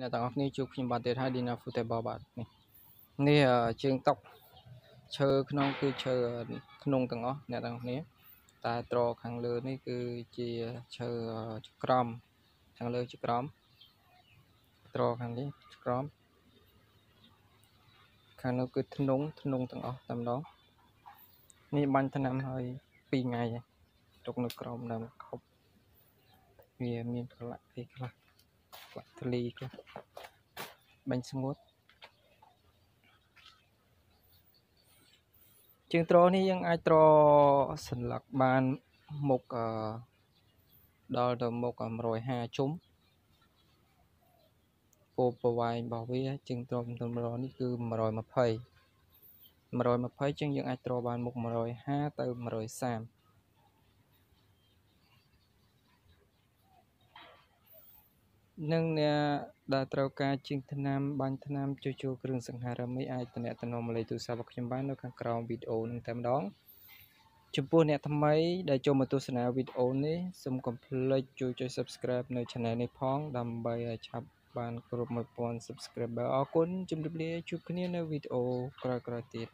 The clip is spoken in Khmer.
អ្នកទាំងអស់គ្នាជួបខ្ញុំបាទទៀតហើយ Dina Football បាទនេះនេះជើងតុកឈើក្នុងគឺឈើក្នុងទាំងអស់អ្នកទាំងអស់គ្នា តែត្រខាងលើនេះគឺជាឈើចក្រមខាងលើចក្រមត្រខាងនេះចក្រមខាងនោះគឺធ្នងធ្នងទាំងអស់តែម្ដងនេះបាញ់ឆ្នាំហើយ2ថ្ងៃទុកនៅក្រមដើមខប់វាមានក្លាក់អីខ្លះទលីគេបាញ់ស្ងួតជាងត្រនេះយើងអាចត្រសន្លឹកបានមុខដល់ទៅមុខ150ជុំពោប្រវែងរបស់វាជាងត្រមទម្រនេះគឺ120 120ជាងយើងអាចត្របានមុខ150ទៅ130និងអ្នកដែលត្រូវការជាងថ្នាំបាញ់ថ្នាំជួសជុលគ្រឿងសង្ហារឹមនេះអាចតំណាក់តំណងមកលេខទូរស័ព្ទរបស់ខ្ញុំបាន នៅខាងក្រោមវីដេអូនឹងតែម្ដងចំពោះអ្នកថ្មី ដែលចូលមកទស្សនាវីដេអូនេះសូមកុំភ្លេចជួយចុច Subscribe នៅ Channel នេះផងដើម្បីឲ្យឆាប់បានគ្រប់1000 Subscriber អរគុណជម្រាបលាជួបគ្នានៅវីដេអូក្រោយៗទៀត